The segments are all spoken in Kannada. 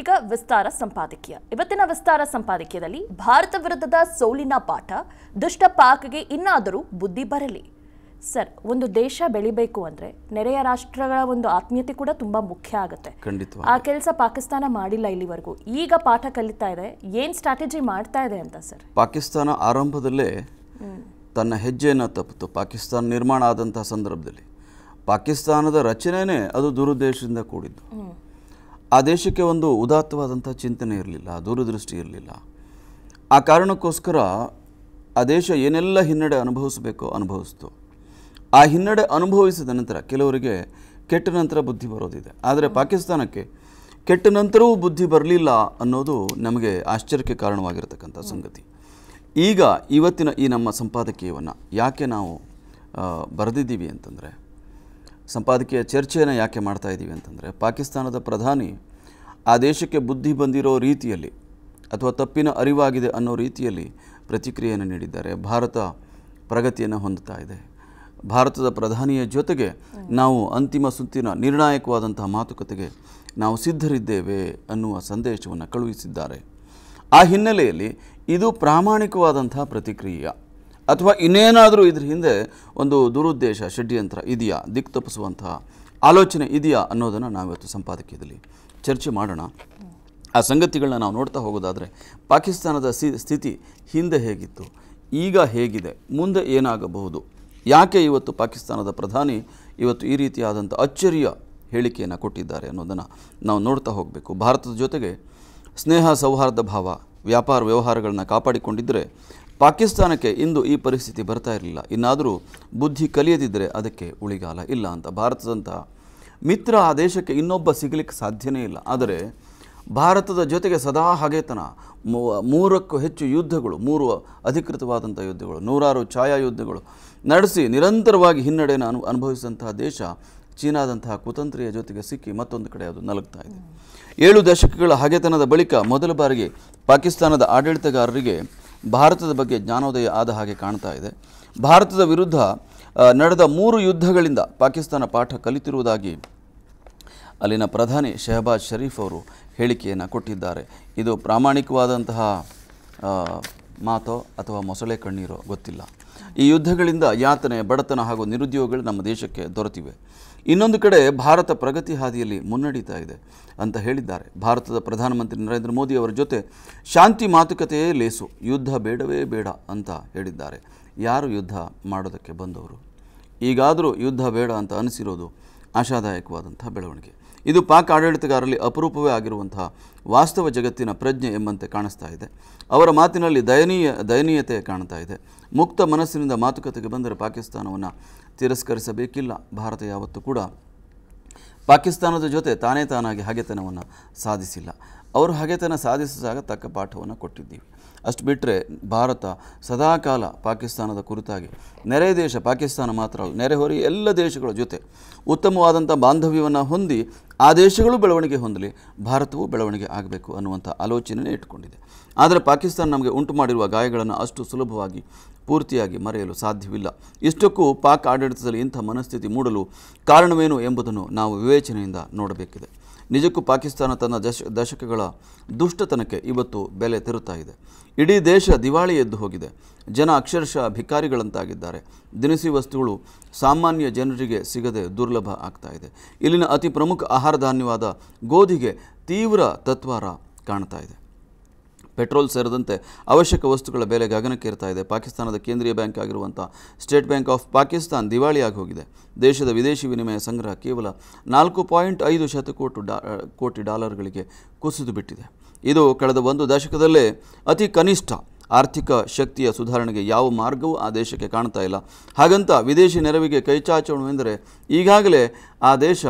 ಈಗ ವಿಸ್ತಾರ ಸಂಪಾದಕೀಯ ಇವತ್ತಿನ ವಿಸ್ತಾರ ಸಂಪಾದಕೀಯದಲ್ಲಿ ಭಾರತ ವಿರುದ್ಧದ ಸೋಲಿನ ಪಾಠ ದುಷ್ಟ ಪಾಕ್ಗೆ ಇನ್ನಾದರೂ ಬುದ್ಧಿ ಬರಲಿ ಸರ್ ಒಂದು ದೇಶ ಬೆಳಿಬೇಕು ಅಂದ್ರೆ ನೆರೆಯ ರಾಷ್ಟ್ರಗಳ ಒಂದು ಆತ್ಮೀಯತೆ ಕೂಡ ತುಂಬಾ ಮುಖ್ಯ ಆಗುತ್ತೆ ಖಂಡಿತ ಆ ಕೆಲಸ ಪಾಕಿಸ್ತಾನ ಮಾಡಿಲ್ಲ ಇಲ್ಲಿವರೆಗೂ ಈಗ ಪಾಠ ಕಲಿತಾ ಇದೆ ಏನ್ ಸ್ಟ್ರಾಟಜಿ ಮಾಡ್ತಾ ಇದೆ ಅಂತ ಸರ್ ಪಾಕಿಸ್ತಾನ ಆರಂಭದಲ್ಲೇ ತನ್ನ ಹೆಜ್ಜೆಯನ್ನು ತಪ್ಪಿತು ಪಾಕಿಸ್ತಾನ ನಿರ್ಮಾಣ ಆದಂತಹ ಸಂದರ್ಭದಲ್ಲಿ ಪಾಕಿಸ್ತಾನದ ರಚನೆನೇ ಅದು ದುರುದ್ದೇಶದಿಂದ ಕೂಡಿದ್ದು ಆ ದೇಶಕ್ಕೆ ಒಂದು ಉದಾತ್ತವಾದಂಥ ಚಿಂತನೆ ಇರಲಿಲ್ಲ ದೂರದೃಷ್ಟಿ ಇರಲಿಲ್ಲ ಆ ಕಾರಣಕ್ಕೋಸ್ಕರ ಆ ದೇಶ ಏನೆಲ್ಲ ಹಿನ್ನಡೆ ಅನುಭವಿಸಬೇಕೋ ಅನುಭವಿಸ್ತು ಆ ಹಿನ್ನಡೆ ಅನುಭವಿಸಿದ ನಂತರ ಕೆಲವರಿಗೆ ಕೆಟ್ಟ ನಂತರ ಬುದ್ಧಿ ಬರೋದಿದೆ ಆದರೆ ಪಾಕಿಸ್ತಾನಕ್ಕೆ ಕೆಟ್ಟ ನಂತರವೂ ಬುದ್ಧಿ ಬರಲಿಲ್ಲ ಅನ್ನೋದು ನಮಗೆ ಆಶ್ಚರ್ಯಕ್ಕೆ ಕಾರಣವಾಗಿರತಕ್ಕಂಥ ಸಂಗತಿ ಈಗ ಇವತ್ತಿನ ಈ ನಮ್ಮ ಸಂಪಾದಕೀಯವನ್ನು ಯಾಕೆ ನಾವು ಬರೆದಿದ್ದೀವಿ ಅಂತಂದರೆ ಸಂಪಾದಕೀಯ ಚರ್ಚೆಯನ್ನು ಯಾಕೆ ಮಾಡ್ತಾ ಇದ್ದೀವಿ ಅಂತಂದರೆ ಪಾಕಿಸ್ತಾನದ ಪ್ರಧಾನಿ ಆ ದೇಶಕ್ಕೆ ಬುದ್ಧಿ ಬಂದಿರೋ ರೀತಿಯಲ್ಲಿ ಅಥವಾ ತಪ್ಪಿನ ಅರಿವಾಗಿದೆ ಅನ್ನೋ ರೀತಿಯಲ್ಲಿ ಪ್ರತಿಕ್ರಿಯೆಯನ್ನು ನೀಡಿದ್ದಾರೆ ಭಾರತ ಪ್ರಗತಿಯನ್ನು ಹೊಂದುತ್ತಾ ಇದೆ ಭಾರತದ ಪ್ರಧಾನಿಯ ಜೊತೆಗೆ ನಾವು ಅಂತಿಮ ಸುತ್ತಿನ ನಿರ್ಣಾಯಕವಾದಂತಹ ಮಾತುಕತೆಗೆ ನಾವು ಸಿದ್ಧರಿದ್ದೇವೆ ಅನ್ನುವ ಸಂದೇಶವನ್ನು ಕಳುಹಿಸಿದ್ದಾರೆ ಆ ಹಿನ್ನೆಲೆಯಲ್ಲಿ ಇದು ಪ್ರಾಮಾಣಿಕವಾದಂತಹ ಪ್ರತಿಕ್ರಿಯೆ ಅಥವಾ ಇನ್ನೇನಾದರೂ ಇದ್ರ ಹಿಂದೆ ಒಂದು ದುರುದ್ದೇಶ ಷಡ್ಯಂತ್ರ ಇದೆಯಾ ದಿಕ್ಕು ತಪ್ಪಿಸುವಂತಹ ಆಲೋಚನೆ ಇದೆಯಾ ಅನ್ನೋದನ್ನು ನಾವಿವತ್ತು ಸಂಪಾದಕೀಯದಲ್ಲಿ ಚರ್ಚೆ ಮಾಡೋಣ ಆ ಸಂಗತಿಗಳನ್ನ ನಾವು ನೋಡ್ತಾ ಹೋಗೋದಾದರೆ ಪಾಕಿಸ್ತಾನದ ಸ್ಥಿತಿ ಹಿಂದೆ ಹೇಗಿತ್ತು ಈಗ ಹೇಗಿದೆ ಮುಂದೆ ಏನಾಗಬಹುದು ಯಾಕೆ ಇವತ್ತು ಪಾಕಿಸ್ತಾನದ ಪ್ರಧಾನಿ ಇವತ್ತು ಈ ರೀತಿಯಾದಂಥ ಅಚ್ಚರಿಯ ಹೇಳಿಕೆಯನ್ನು ಕೊಟ್ಟಿದ್ದಾರೆ ಅನ್ನೋದನ್ನು ನಾವು ನೋಡ್ತಾ ಹೋಗಬೇಕು ಭಾರತದ ಜೊತೆಗೆ ಸ್ನೇಹ ಸೌಹಾರ್ದ ಭಾವ ವ್ಯಾಪಾರ ವ್ಯವಹಾರಗಳನ್ನ ಕಾಪಾಡಿಕೊಂಡಿದ್ದರೆ ಪಾಕಿಸ್ತಾನಕ್ಕೆ ಇಂದು ಈ ಪರಿಸ್ಥಿತಿ ಬರ್ತಾ ಇರಲಿಲ್ಲ ಇನ್ನಾದರೂ ಬುದ್ಧಿ ಕಲಿಯದಿದ್ದರೆ ಅದಕ್ಕೆ ಉಳಿಗಾಲ ಇಲ್ಲ ಅಂತ ಭಾರತದಂತಹ ಮಿತ್ರ ಆ ದೇಶಕ್ಕೆ ಇನ್ನೊಬ್ಬ ಸಿಗಲಿಕ್ಕೆ ಸಾಧ್ಯನೇ ಇಲ್ಲ ಆದರೆ ಭಾರತದ ಜೊತೆಗೆ ಸದಾ ಹಾಗೇತನ ಮೂರಕ್ಕೂ ಹೆಚ್ಚು ಯುದ್ಧಗಳು ಮೂರು ಅಧಿಕೃತವಾದಂಥ ಯುದ್ಧಗಳು ನೂರಾರು ಛಾಯಾ ಯುದ್ಧಗಳು ನಡೆಸಿ ನಿರಂತರವಾಗಿ ಹಿನ್ನಡೆಯನ್ನು ಅನು ಅನುಭವಿಸಿದಂತಹ ದೇಶ ಚೀನಾದಂತಹ ಕುತಂತ್ರಿಯ ಜೊತೆಗೆ ಸಿಕ್ಕಿ ಮತ್ತೊಂದು ಕಡೆ ಅದು ನಲಗ್ತಾ ಇದೆ ಏಳು ದಶಕಗಳ ಹಗೆತನದ ಬಳಿಕ ಮೊದಲ ಬಾರಿಗೆ ಪಾಕಿಸ್ತಾನದ ಆಡಳಿತಗಾರರಿಗೆ ಭಾರತದ ಬಗ್ಗೆ ಜ್ಞಾನೋದಯ ಆದ ಹಾಗೆ ಕಾಣ್ತಾ ಇದೆ ಭಾರತದ ವಿರುದ್ಧ ನಡೆದ ಮೂರು ಯುದ್ಧಗಳಿಂದ ಪಾಕಿಸ್ತಾನ ಪಾಠ ಕಲಿತಿರುವುದಾಗಿ ಅಲ್ಲಿನ ಪ್ರಧಾನಿ ಶಹಬಾಜ್ ಶರೀಫ್ ಅವರು ಹೇಳಿಕೆಯನ್ನು ಕೊಟ್ಟಿದ್ದಾರೆ ಇದು ಪ್ರಾಮಾಣಿಕವಾದಂತಹ ಮಾತೋ ಅಥವಾ ಮೊಸಳೆ ಕಣ್ಣೀರೋ ಗೊತ್ತಿಲ್ಲ ಈ ಯುದ್ಧಗಳಿಂದ ಯಾತನೆ ಬಡತನ ಹಾಗೂ ನಿರುದ್ಯೋಗಗಳು ನಮ್ಮ ದೇಶಕ್ಕೆ ದೊರೆತಿವೆ ಇನ್ನೊಂದು ಕಡೆ ಭಾರತ ಪ್ರಗತಿ ಹಾದಿಯಲ್ಲಿ ಮುನ್ನಡೀತಾ ಇದೆ ಅಂತ ಹೇಳಿದ್ದಾರೆ ಭಾರತದ ಪ್ರಧಾನಮಂತ್ರಿ ನರೇಂದ್ರ ಮೋದಿ ಅವರ ಜೊತೆ ಶಾಂತಿ ಮಾತುಕತೆಯೇ ಲೇಸು ಯುದ್ಧ ಬೇಡವೇ ಬೇಡ ಅಂತ ಹೇಳಿದ್ದಾರೆ ಯಾರು ಯುದ್ಧ ಮಾಡೋದಕ್ಕೆ ಬಂದವರು ಈಗಾದರೂ ಯುದ್ಧ ಬೇಡ ಅಂತ ಅನಿಸಿರೋದು ಆಶಾದಾಯಕವಾದಂಥ ಬೆಳವಣಿಗೆ ಇದು ಪಾಕ್ ಆಡಳಿತಗಾರರಲ್ಲಿ ಅಪರೂಪವೇ ಆಗಿರುವಂತಹ ವಾಸ್ತವ ಜಗತ್ತಿನ ಪ್ರಜ್ಞೆ ಎಂಬಂತೆ ಕಾಣಿಸ್ತಾ ಇದೆ ಅವರ ಮಾತಿನಲ್ಲಿ ದಯನೀಯ ದಯನೀಯತೆ ಕಾಣ್ತಾ ಇದೆ ಮುಕ್ತ ಮನಸ್ಸಿನಿಂದ ಮಾತುಕತೆಗೆ ಬಂದರೆ ಪಾಕಿಸ್ತಾನವನ್ನು ತಿರಸ್ಕರಿಸಬೇಕಿಲ್ಲ ಭಾರತ ಯಾವತ್ತೂ ಕೂಡ ಪಾಕಿಸ್ತಾನದ ಜೊತೆ ತಾನೇ ತಾನಾಗಿ ಹಗೆತನವನ್ನು ಸಾಧಿಸಿಲ್ಲ ಅವರು ಹಗೆತನ ಸಾಧಿಸಿದಾಗ ತಕ್ಕ ಪಾಠವನ್ನು ಕೊಟ್ಟಿದ್ದೀವಿ ಅಷ್ಟು ಬಿಟ್ಟರೆ ಭಾರತ ಸದಾಕಾಲ ಪಾಕಿಸ್ತಾನದ ಕುರಿತಾಗಿ ನೆರೆ ದೇಶ ಪಾಕಿಸ್ತಾನ ಮಾತ್ರ ಅಲ್ಲ ನೆರೆಹೊರಿ ಎಲ್ಲ ದೇಶಗಳ ಜೊತೆ ಉತ್ತಮವಾದಂಥ ಬಾಂಧವ್ಯವನ್ನು ಹೊಂದಿ ಆ ದೇಶಗಳು ಬೆಳವಣಿಗೆ ಹೊಂದಲಿ ಭಾರತವು ಬೆಳವಣಿಗೆ ಆಗಬೇಕು ಅನ್ನುವಂಥ ಆಲೋಚನೆಯೇ ಇಟ್ಟುಕೊಂಡಿದೆ ಆದರೆ ಪಾಕಿಸ್ತಾನ ನಮಗೆ ಉಂಟು ಮಾಡಿರುವ ಗಾಯಗಳನ್ನು ಅಷ್ಟು ಸುಲಭವಾಗಿ ಪೂರ್ತಿಯಾಗಿ ಮರೆಯಲು ಸಾಧ್ಯವಿಲ್ಲ ಇಷ್ಟಕ್ಕೂ ಪಾಕ್ ಆಡಳಿತದಲ್ಲಿ ಇಂಥ ಮನಸ್ಥಿತಿ ಮೂಡಲು ಕಾರಣವೇನು ಎಂಬುದನ್ನು ನಾವು ವಿವೇಚನೆಯಿಂದ ನೋಡಬೇಕಿದೆ ನಿಜಕ್ಕೂ ಪಾಕಿಸ್ತಾನ ತನ್ನ ದಶ ದಶಕಗಳ ದುಷ್ಟತನಕ್ಕೆ ಇವತ್ತು ಬೆಲೆ ತೆರುತ್ತಾ ಇದೆ ಇಡೀ ದೇಶ ದಿವಾಳಿ ಎದ್ದು ಹೋಗಿದೆ ಜನ ಅಕ್ಷರಶಃ ಭಿಕಾರಿಗಳಂತಾಗಿದ್ದಾರೆ ದಿನಸಿ ವಸ್ತುಗಳು ಸಾಮಾನ್ಯ ಜನರಿಗೆ ಸಿಗದೆ ದುರ್ಲಭ ಆಗ್ತಾ ಇದೆ ಇಲ್ಲಿನ ಅತಿ ಪ್ರಮುಖ ಆಹಾರ ಧಾನ್ಯವಾದ ಗೋಧಿಗೆ ತೀವ್ರ ತತ್ವಾರ ಕಾಣ್ತಾ ಇದೆ ಪೆಟ್ರೋಲ್ ಸೇರಿದಂತೆ ಅವಶ್ಯಕ ವಸ್ತುಗಳ ಬೆಲೆ ಗಗನಕ್ಕೇರ್ತಾ ಇದೆ ಪಾಕಿಸ್ತಾನದ ಕೇಂದ್ರೀಯ ಬ್ಯಾಂಕ್ ಆಗಿರುವಂಥ ಸ್ಟೇಟ್ ಬ್ಯಾಂಕ್ ಆಫ್ ಪಾಕಿಸ್ತಾನ್ ದಿವಾಳಿಯಾಗಿ ಹೋಗಿದೆ ದೇಶದ ವಿದೇಶಿ ವಿನಿಮಯ ಸಂಗ್ರಹ ಕೇವಲ ನಾಲ್ಕು ಪಾಯಿಂಟ್ ಐದು ಶತಕೋಟಿ ಡಾ ಕೋಟಿ ಡಾಲರ್ಗಳಿಗೆ ಕುಸಿದು ಬಿಟ್ಟಿದೆ ಇದು ಕಳೆದ ಒಂದು ದಶಕದಲ್ಲೇ ಅತಿ ಕನಿಷ್ಠ ಆರ್ಥಿಕ ಶಕ್ತಿಯ ಸುಧಾರಣೆಗೆ ಯಾವ ಮಾರ್ಗವೂ ಆ ದೇಶಕ್ಕೆ ಕಾಣ್ತಾ ಇಲ್ಲ ಹಾಗಂತ ವಿದೇಶಿ ನೆರವಿಗೆ ಎಂದರೆ ಈಗಾಗಲೇ ಆ ದೇಶ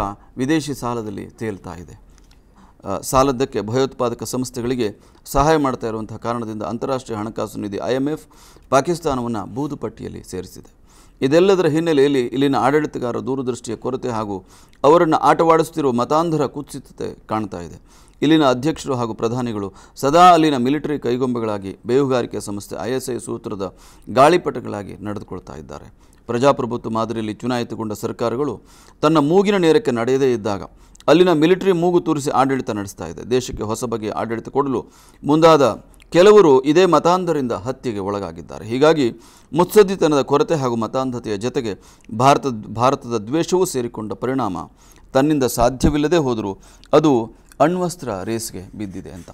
ವಿದೇಶಿ ಸಾಲದಲ್ಲಿ ತೇಲ್ತಾ ಇದೆ ಸಾಲದ್ದಕ್ಕೆ ಭಯೋತ್ಪಾದಕ ಸಂಸ್ಥೆಗಳಿಗೆ ಸಹಾಯ ಮಾಡ್ತಾ ಇರುವಂತಹ ಕಾರಣದಿಂದ ಅಂತಾರಾಷ್ಟ್ರೀಯ ಹಣಕಾಸು ನಿಧಿ ಐ ಎಂ ಎಫ್ ಪಾಕಿಸ್ತಾನವನ್ನು ಬೂದುಪಟ್ಟಿಯಲ್ಲಿ ಸೇರಿಸಿದೆ ಇದೆಲ್ಲದರ ಹಿನ್ನೆಲೆಯಲ್ಲಿ ಇಲ್ಲಿನ ಆಡಳಿತಗಾರ ದೂರದೃಷ್ಟಿಯ ಕೊರತೆ ಹಾಗೂ ಅವರನ್ನು ಆಟವಾಡಿಸುತ್ತಿರುವ ಮತಾಂಧರ ಕುತ್ಸಿತತೆ ಕಾಣ್ತಾ ಇದೆ ಇಲ್ಲಿನ ಅಧ್ಯಕ್ಷರು ಹಾಗೂ ಪ್ರಧಾನಿಗಳು ಸದಾ ಅಲ್ಲಿನ ಮಿಲಿಟರಿ ಕೈಗೊಂಬೆಗಳಾಗಿ ಬೇಹುಗಾರಿಕೆ ಸಂಸ್ಥೆ ಐ ಎಸ್ ಐ ಸೂತ್ರದ ಗಾಳಿಪಟಗಳಾಗಿ ನಡೆದುಕೊಳ್ತಾ ಇದ್ದಾರೆ ಪ್ರಜಾಪ್ರಭುತ್ವ ಮಾದರಿಯಲ್ಲಿ ಚುನಾಯಿತಗೊಂಡ ಸರ್ಕಾರಗಳು ತನ್ನ ಮೂಗಿನ ನೇರಕ್ಕೆ ನಡೆಯದೇ ಇದ್ದಾಗ ಅಲ್ಲಿನ ಮಿಲಿಟರಿ ಮೂಗು ತೂರಿಸಿ ಆಡಳಿತ ನಡೆಸ್ತಾ ಇದೆ ದೇಶಕ್ಕೆ ಹೊಸ ಬಗೆಯ ಆಡಳಿತ ಕೊಡಲು ಮುಂದಾದ ಕೆಲವರು ಇದೇ ಮತಾಂಧರಿಂದ ಹತ್ಯೆಗೆ ಒಳಗಾಗಿದ್ದಾರೆ ಹೀಗಾಗಿ ಮುತ್ಸದ್ದಿತನದ ಕೊರತೆ ಹಾಗೂ ಮತಾಂಧತೆಯ ಜೊತೆಗೆ ಭಾರತದ ಭಾರತದ ದ್ವೇಷವೂ ಸೇರಿಕೊಂಡ ಪರಿಣಾಮ ತನ್ನಿಂದ ಸಾಧ್ಯವಿಲ್ಲದೆ ಹೋದರೂ ಅದು ಅಣ್ವಸ್ತ್ರ ರೇಸ್ಗೆ ಬಿದ್ದಿದೆ ಅಂತ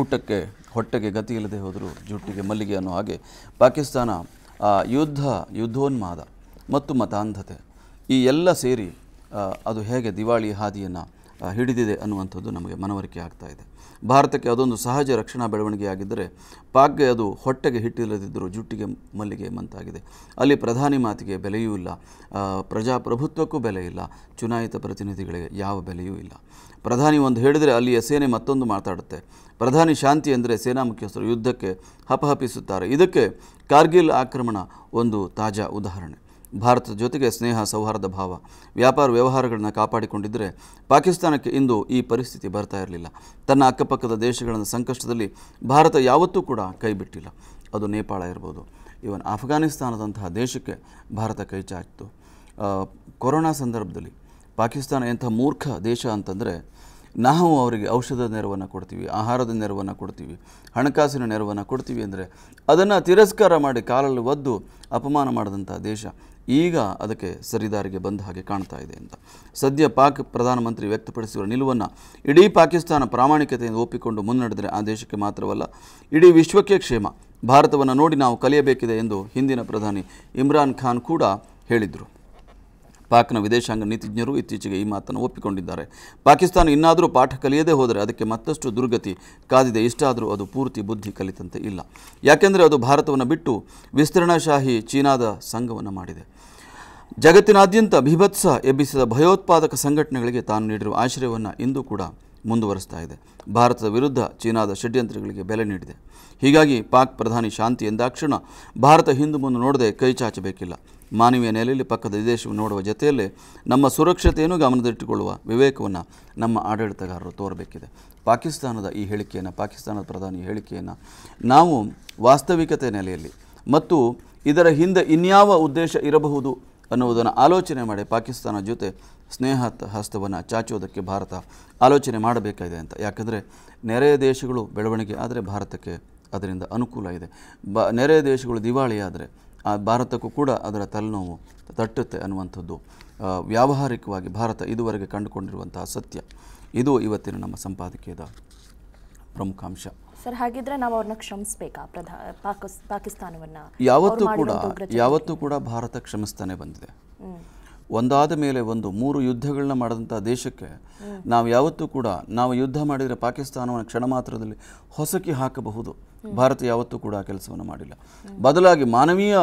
ಊಟಕ್ಕೆ ಹೊಟ್ಟೆಗೆ ಇಲ್ಲದೆ ಹೋದರೂ ಜುಟ್ಟಿಗೆ ಮಲ್ಲಿಗೆ ಅನ್ನೋ ಹಾಗೆ ಪಾಕಿಸ್ತಾನ ಯುದ್ಧ ಯುದ್ಧೋನ್ಮಾದ ಮತ್ತು ಮತಾಂಧತೆ ಈ ಎಲ್ಲ ಸೇರಿ ಅದು ಹೇಗೆ ದಿವಾಳಿ ಹಾದಿಯನ್ನು ಹಿಡಿದಿದೆ ಅನ್ನುವಂಥದ್ದು ನಮಗೆ ಮನವರಿಕೆ ಆಗ್ತಾ ಇದೆ ಭಾರತಕ್ಕೆ ಅದೊಂದು ಸಹಜ ರಕ್ಷಣಾ ಬೆಳವಣಿಗೆಯಾಗಿದ್ದರೆ ಪಾಕ್ಗೆ ಅದು ಹೊಟ್ಟೆಗೆ ಹಿಟ್ಟಿಲ್ಲದಿದ್ದರೂ ಜುಟ್ಟಿಗೆ ಮಲ್ಲಿಗೆ ಮಂತಾಗಿದೆ ಅಲ್ಲಿ ಪ್ರಧಾನಿ ಮಾತಿಗೆ ಬೆಲೆಯೂ ಇಲ್ಲ ಪ್ರಜಾಪ್ರಭುತ್ವಕ್ಕೂ ಬೆಲೆ ಇಲ್ಲ ಚುನಾಯಿತ ಪ್ರತಿನಿಧಿಗಳಿಗೆ ಯಾವ ಬೆಲೆಯೂ ಇಲ್ಲ ಪ್ರಧಾನಿ ಒಂದು ಹೇಳಿದರೆ ಅಲ್ಲಿಯ ಸೇನೆ ಮತ್ತೊಂದು ಮಾತಾಡುತ್ತೆ ಪ್ರಧಾನಿ ಶಾಂತಿ ಅಂದರೆ ಸೇನಾ ಮುಖ್ಯಸ್ಥರು ಯುದ್ಧಕ್ಕೆ ಹಪಹಪಿಸುತ್ತಾರೆ ಇದಕ್ಕೆ ಕಾರ್ಗಿಲ್ ಆಕ್ರಮಣ ಒಂದು ತಾಜಾ ಉದಾಹರಣೆ ಭಾರತದ ಜೊತೆಗೆ ಸ್ನೇಹ ಸೌಹಾರ್ದ ಭಾವ ವ್ಯಾಪಾರ ವ್ಯವಹಾರಗಳನ್ನು ಕಾಪಾಡಿಕೊಂಡಿದ್ದರೆ ಪಾಕಿಸ್ತಾನಕ್ಕೆ ಇಂದು ಈ ಪರಿಸ್ಥಿತಿ ಬರ್ತಾ ಇರಲಿಲ್ಲ ತನ್ನ ಅಕ್ಕಪಕ್ಕದ ದೇಶಗಳನ್ನು ಸಂಕಷ್ಟದಲ್ಲಿ ಭಾರತ ಯಾವತ್ತೂ ಕೂಡ ಕೈಬಿಟ್ಟಿಲ್ಲ ಅದು ನೇಪಾಳ ಇರ್ಬೋದು ಇವನ್ ಆಫ್ಘಾನಿಸ್ತಾನದಂತಹ ದೇಶಕ್ಕೆ ಭಾರತ ಕೈ ಚಾಚಿತು ಕೊರೋನಾ ಸಂದರ್ಭದಲ್ಲಿ ಪಾಕಿಸ್ತಾನ ಎಂಥ ಮೂರ್ಖ ದೇಶ ಅಂತಂದರೆ ನಾವು ಅವರಿಗೆ ಔಷಧದ ನೆರವನ್ನು ಕೊಡ್ತೀವಿ ಆಹಾರದ ನೆರವನ್ನು ಕೊಡ್ತೀವಿ ಹಣಕಾಸಿನ ನೆರವನ್ನು ಕೊಡ್ತೀವಿ ಅಂದರೆ ಅದನ್ನು ತಿರಸ್ಕಾರ ಮಾಡಿ ಕಾಲಲ್ಲಿ ಒದ್ದು ಅಪಮಾನ ಮಾಡಿದಂಥ ದೇಶ ಈಗ ಅದಕ್ಕೆ ಸರಿದಾರಿಗೆ ಬಂದ ಹಾಗೆ ಕಾಣ್ತಾ ಇದೆ ಅಂತ ಸದ್ಯ ಪಾಕ್ ಪ್ರಧಾನಮಂತ್ರಿ ವ್ಯಕ್ತಪಡಿಸಿರುವ ನಿಲುವನ್ನು ಇಡೀ ಪಾಕಿಸ್ತಾನ ಪ್ರಾಮಾಣಿಕತೆಯಿಂದ ಒಪ್ಪಿಕೊಂಡು ಮುನ್ನಡೆದರೆ ಆ ದೇಶಕ್ಕೆ ಮಾತ್ರವಲ್ಲ ಇಡೀ ವಿಶ್ವಕ್ಕೆ ಕ್ಷೇಮ ಭಾರತವನ್ನು ನೋಡಿ ನಾವು ಕಲಿಯಬೇಕಿದೆ ಎಂದು ಹಿಂದಿನ ಪ್ರಧಾನಿ ಇಮ್ರಾನ್ ಖಾನ್ ಕೂಡ ಹೇಳಿದರು ಪಾಕ್ನ ವಿದೇಶಾಂಗ ನೀತಿಜ್ಞರು ಇತ್ತೀಚೆಗೆ ಈ ಮಾತನ್ನು ಒಪ್ಪಿಕೊಂಡಿದ್ದಾರೆ ಪಾಕಿಸ್ತಾನ ಇನ್ನಾದರೂ ಪಾಠ ಕಲಿಯದೇ ಹೋದರೆ ಅದಕ್ಕೆ ಮತ್ತಷ್ಟು ದುರ್ಗತಿ ಕಾದಿದೆ ಇಷ್ಟಾದರೂ ಅದು ಪೂರ್ತಿ ಬುದ್ಧಿ ಕಲಿತಂತೆ ಇಲ್ಲ ಯಾಕೆಂದರೆ ಅದು ಭಾರತವನ್ನು ಬಿಟ್ಟು ವಿಸ್ತರಣಾಶಾಹಿ ಚೀನಾದ ಸಂಘವನ್ನು ಮಾಡಿದೆ ಜಗತ್ತಿನಾದ್ಯಂತ ಭೀಭತ್ಸ ಎಬ್ಬಿಸಿದ ಭಯೋತ್ಪಾದಕ ಸಂಘಟನೆಗಳಿಗೆ ತಾನು ನೀಡಿರುವ ಆಶ್ರಯವನ್ನು ಇಂದು ಕೂಡ ಮುಂದುವರಿಸ್ತಾ ಇದೆ ಭಾರತದ ವಿರುದ್ಧ ಚೀನಾದ ಷಡ್ಯಂತ್ರಗಳಿಗೆ ಬೆಲೆ ನೀಡಿದೆ ಹೀಗಾಗಿ ಪಾಕ್ ಪ್ರಧಾನಿ ಶಾಂತಿ ಎಂದಾಕ್ಷಣ ಭಾರತ ಹಿಂದೂ ಮುಂದೆ ನೋಡದೆ ಕೈ ಚಾಚಬೇಕಿಲ್ಲ ಮಾನವೀಯ ನೆಲೆಯಲ್ಲಿ ಪಕ್ಕದ ವಿದೇಶವನ್ನು ನೋಡುವ ಜೊತೆಯಲ್ಲೇ ನಮ್ಮ ಸುರಕ್ಷತೆಯನ್ನು ಗಮನದಲ್ಲಿಟ್ಟುಕೊಳ್ಳುವ ವಿವೇಕವನ್ನು ನಮ್ಮ ಆಡಳಿತಗಾರರು ತೋರಬೇಕಿದೆ ಪಾಕಿಸ್ತಾನದ ಈ ಹೇಳಿಕೆಯನ್ನು ಪಾಕಿಸ್ತಾನದ ಪ್ರಧಾನಿ ಹೇಳಿಕೆಯನ್ನು ನಾವು ವಾಸ್ತವಿಕತೆ ನೆಲೆಯಲ್ಲಿ ಮತ್ತು ಇದರ ಹಿಂದೆ ಇನ್ಯಾವ ಉದ್ದೇಶ ಇರಬಹುದು ಅನ್ನುವುದನ್ನು ಆಲೋಚನೆ ಮಾಡಿ ಪಾಕಿಸ್ತಾನ ಜೊತೆ ಸ್ನೇಹ ಹಸ್ತವನ್ನು ಚಾಚುವುದಕ್ಕೆ ಭಾರತ ಆಲೋಚನೆ ಮಾಡಬೇಕಾಗಿದೆ ಅಂತ ಯಾಕಂದರೆ ನೆರೆಯ ದೇಶಗಳು ಬೆಳವಣಿಗೆ ಆದರೆ ಭಾರತಕ್ಕೆ ಅದರಿಂದ ಅನುಕೂಲ ಇದೆ ಬ ನೆರೆಯ ದೇಶಗಳು ದಿವಾಳಿ ಆದರೆ ಆ ಭಾರತಕ್ಕೂ ಕೂಡ ಅದರ ತಲೆನೋವು ತಟ್ಟುತ್ತೆ ಅನ್ನುವಂಥದ್ದು ವ್ಯಾವಹಾರಿಕವಾಗಿ ಭಾರತ ಇದುವರೆಗೆ ಕಂಡುಕೊಂಡಿರುವಂತಹ ಸತ್ಯ ಇದು ಇವತ್ತಿನ ನಮ್ಮ ಸಂಪಾದಕೀಯದ ಪ್ರಮುಖಾಂಶ ಸರ್ ಹಾಗಿದ್ರೆ ನಾವು ಅವ್ರನ್ನ ಕ್ಷಮಿಸಬೇಕಾ ಪಾಕಿಸ್ತಾನವನ್ನ ಯಾವತ್ತೂ ಕೂಡ ಯಾವತ್ತೂ ಕೂಡ ಭಾರತ ಕ್ಷಮಿಸ್ತಾನೆ ಬಂದಿದೆ ಒಂದಾದ ಮೇಲೆ ಒಂದು ಮೂರು ಯುದ್ಧಗಳನ್ನ ಮಾಡಿದಂಥ ದೇಶಕ್ಕೆ ನಾವು ಯಾವತ್ತೂ ಕೂಡ ನಾವು ಯುದ್ಧ ಮಾಡಿದರೆ ಪಾಕಿಸ್ತಾನವನ್ನು ಕ್ಷಣ ಮಾತ್ರದಲ್ಲಿ ಹೊಸಕಿ ಹಾಕಬಹುದು ಭಾರತ ಯಾವತ್ತೂ ಕೂಡ ಆ ಕೆಲಸವನ್ನು ಮಾಡಿಲ್ಲ ಬದಲಾಗಿ ಮಾನವೀಯ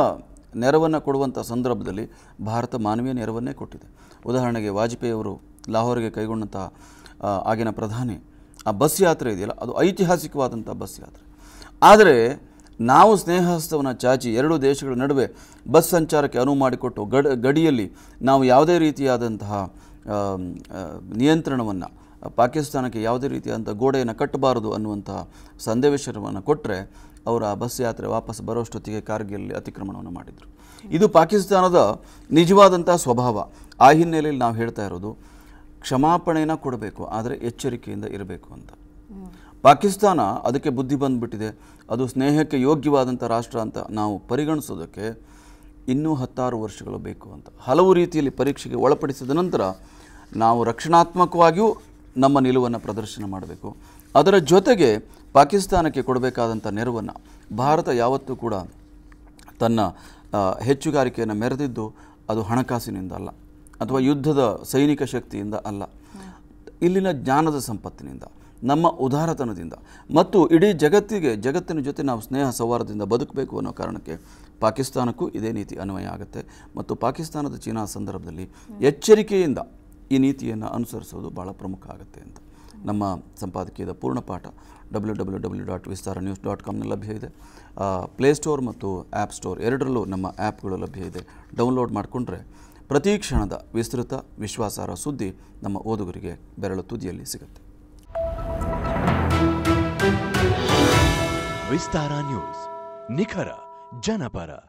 ನೆರವನ್ನು ಕೊಡುವಂಥ ಸಂದರ್ಭದಲ್ಲಿ ಭಾರತ ಮಾನವೀಯ ನೆರವನ್ನೇ ಕೊಟ್ಟಿದೆ ಉದಾಹರಣೆಗೆ ವಾಜಪೇಯಿ ಅವರು ಲಾಹೋರ್ಗೆ ಕೈಗೊಂಡಂತಹ ಆಗಿನ ಪ್ರಧಾನಿ ಆ ಬಸ್ ಯಾತ್ರೆ ಇದೆಯಲ್ಲ ಅದು ಐತಿಹಾಸಿಕವಾದಂಥ ಬಸ್ ಯಾತ್ರೆ ಆದರೆ ನಾವು ಸ್ನೇಹಹಸ್ತವನ್ನು ಚಾಚಿ ಎರಡೂ ದೇಶಗಳ ನಡುವೆ ಬಸ್ ಸಂಚಾರಕ್ಕೆ ಅನುವು ಮಾಡಿಕೊಟ್ಟು ಗಡ ಗಡಿಯಲ್ಲಿ ನಾವು ಯಾವುದೇ ರೀತಿಯಾದಂತಹ ನಿಯಂತ್ರಣವನ್ನು ಪಾಕಿಸ್ತಾನಕ್ಕೆ ಯಾವುದೇ ರೀತಿಯಾದಂಥ ಗೋಡೆಯನ್ನು ಕಟ್ಟಬಾರದು ಅನ್ನುವಂತಹ ಸಂದೇಶವನ್ನು ಕೊಟ್ಟರೆ ಅವರು ಆ ಬಸ್ ಯಾತ್ರೆ ವಾಪಸ್ ಬರೋಷ್ಟೊತ್ತಿಗೆ ಕಾರ್ಗಿಲ್ ಅತಿಕ್ರಮಣವನ್ನು ಮಾಡಿದರು ಇದು ಪಾಕಿಸ್ತಾನದ ನಿಜವಾದಂಥ ಸ್ವಭಾವ ಆ ಹಿನ್ನೆಲೆಯಲ್ಲಿ ನಾವು ಹೇಳ್ತಾ ಇರೋದು ಕ್ಷಮಾಪಣೆನ ಕೊಡಬೇಕು ಆದರೆ ಎಚ್ಚರಿಕೆಯಿಂದ ಇರಬೇಕು ಅಂತ ಪಾಕಿಸ್ತಾನ ಅದಕ್ಕೆ ಬುದ್ಧಿ ಬಂದ್ಬಿಟ್ಟಿದೆ ಅದು ಸ್ನೇಹಕ್ಕೆ ಯೋಗ್ಯವಾದಂಥ ರಾಷ್ಟ್ರ ಅಂತ ನಾವು ಪರಿಗಣಿಸೋದಕ್ಕೆ ಇನ್ನೂ ಹತ್ತಾರು ವರ್ಷಗಳು ಬೇಕು ಅಂತ ಹಲವು ರೀತಿಯಲ್ಲಿ ಪರೀಕ್ಷೆಗೆ ಒಳಪಡಿಸಿದ ನಂತರ ನಾವು ರಕ್ಷಣಾತ್ಮಕವಾಗಿಯೂ ನಮ್ಮ ನಿಲುವನ್ನು ಪ್ರದರ್ಶನ ಮಾಡಬೇಕು ಅದರ ಜೊತೆಗೆ ಪಾಕಿಸ್ತಾನಕ್ಕೆ ಕೊಡಬೇಕಾದಂಥ ನೆರವನ್ನು ಭಾರತ ಯಾವತ್ತೂ ಕೂಡ ತನ್ನ ಹೆಚ್ಚುಗಾರಿಕೆಯನ್ನು ಮೆರೆದಿದ್ದು ಅದು ಹಣಕಾಸಿನಿಂದ ಅಲ್ಲ ಅಥವಾ ಯುದ್ಧದ ಸೈನಿಕ ಶಕ್ತಿಯಿಂದ ಅಲ್ಲ ಇಲ್ಲಿನ ಜ್ಞಾನದ ಸಂಪತ್ತಿನಿಂದ ನಮ್ಮ ಉದಾರತನದಿಂದ ಮತ್ತು ಇಡೀ ಜಗತ್ತಿಗೆ ಜಗತ್ತಿನ ಜೊತೆ ನಾವು ಸ್ನೇಹ ಸೌಹಾರ್ದದಿಂದ ಬದುಕಬೇಕು ಅನ್ನೋ ಕಾರಣಕ್ಕೆ ಪಾಕಿಸ್ತಾನಕ್ಕೂ ಇದೇ ನೀತಿ ಅನ್ವಯ ಆಗುತ್ತೆ ಮತ್ತು ಪಾಕಿಸ್ತಾನದ ಚೀನಾ ಸಂದರ್ಭದಲ್ಲಿ ಎಚ್ಚರಿಕೆಯಿಂದ ಈ ನೀತಿಯನ್ನು ಅನುಸರಿಸೋದು ಭಾಳ ಪ್ರಮುಖ ಆಗುತ್ತೆ ಅಂತ ನಮ್ಮ ಸಂಪಾದಕೀಯದ ಪೂರ್ಣ ಪಾಠ W W W dot Vistara news dot ಕಾಮ್ನಲ್ಲಿ ಲಭ್ಯ ಇದೆ ಪ್ಲೇಸ್ಟೋರ್ ಮತ್ತು ಆ್ಯಪ್ ಸ್ಟೋರ್ ಎರಡರಲ್ಲೂ ನಮ್ಮ ಆ್ಯಪ್ಗಳು ಲಭ್ಯ ಇದೆ ಡೌನ್ಲೋಡ್ ಮಾಡಿಕೊಂಡ್ರೆ ಪ್ರತಿ ಕ್ಷಣದ ವಿಸ್ತೃತ ವಿಶ್ವಾಸಾರ್ಹ ಸುದ್ದಿ ನಮ್ಮ ಓದುಗರಿಗೆ ಬೆರಳು ತುದಿಯಲ್ಲಿ ಸಿಗುತ್ತೆ ವಿಸ್ತಾರ ನ್ಯೂಸ್ ನಿಖರ ಜನಪರ